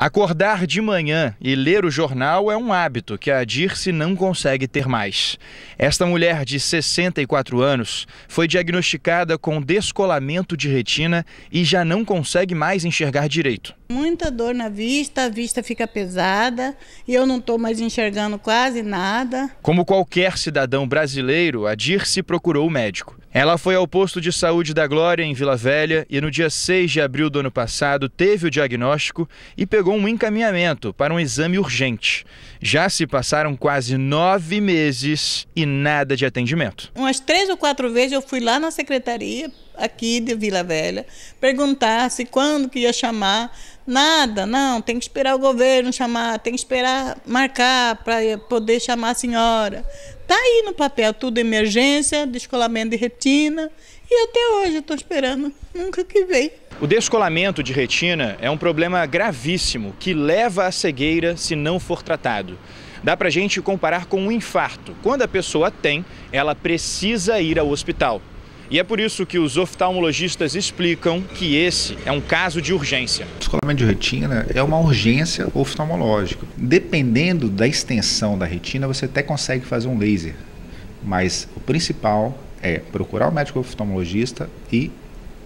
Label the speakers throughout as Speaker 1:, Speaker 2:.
Speaker 1: Acordar de manhã e ler o jornal é um hábito que a Dirce não consegue ter mais. Esta mulher de 64 anos foi diagnosticada com descolamento de retina e já não consegue mais enxergar direito.
Speaker 2: Muita dor na vista, a vista fica pesada e eu não estou mais enxergando quase nada.
Speaker 1: Como qualquer cidadão brasileiro, a Dirce procurou o médico. Ela foi ao posto de saúde da Glória, em Vila Velha, e no dia 6 de abril do ano passado teve o diagnóstico e pegou um encaminhamento para um exame urgente. Já se passaram quase nove meses e nada de atendimento.
Speaker 2: Umas três ou quatro vezes eu fui lá na secretaria, aqui de Vila Velha, perguntasse quando que ia chamar. Nada, não, tem que esperar o governo chamar, tem que esperar marcar para poder chamar a senhora. Está aí no papel tudo emergência, descolamento de retina, e até hoje estou esperando, nunca que veio.
Speaker 1: O descolamento de retina é um problema gravíssimo que leva à cegueira se não for tratado. Dá para gente comparar com um infarto. Quando a pessoa tem, ela precisa ir ao hospital. E é por isso que os oftalmologistas explicam que esse é um caso de urgência.
Speaker 3: O descolamento de retina né, é uma urgência oftalmológica. Dependendo da extensão da retina, você até consegue fazer um laser. Mas o principal é procurar o médico oftalmologista e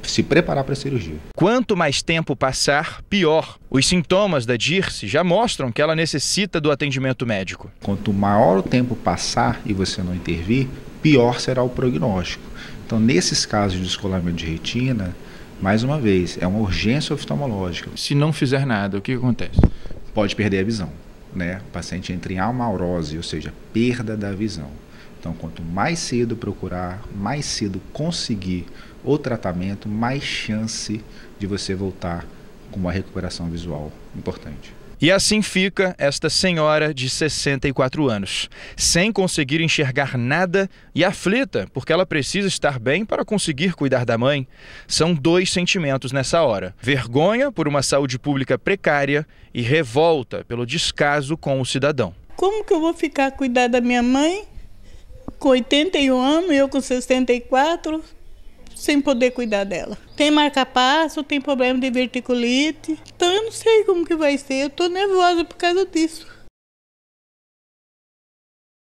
Speaker 3: se preparar para a cirurgia.
Speaker 1: Quanto mais tempo passar, pior. Os sintomas da DIRSE já mostram que ela necessita do atendimento médico.
Speaker 3: Quanto maior o tempo passar e você não intervir, pior será o prognóstico. Então, nesses casos de descolamento de retina, mais uma vez, é uma urgência oftalmológica. Se não fizer nada, o que acontece? Pode perder a visão. Né? O paciente entra em amaurose, ou seja, perda da visão. Então, quanto mais cedo procurar, mais cedo conseguir o tratamento, mais chance de você voltar com uma recuperação visual importante.
Speaker 1: E assim fica esta senhora de 64 anos, sem conseguir enxergar nada e aflita, porque ela precisa estar bem para conseguir cuidar da mãe. São dois sentimentos nessa hora: vergonha por uma saúde pública precária e revolta pelo descaso com o cidadão.
Speaker 2: Como que eu vou ficar a cuidar da minha mãe com 81 anos, eu com 64? sem poder cuidar dela. Tem marca-passo, tem problema de verticulite. Então eu não sei como que vai ser. Eu tô nervosa por causa disso.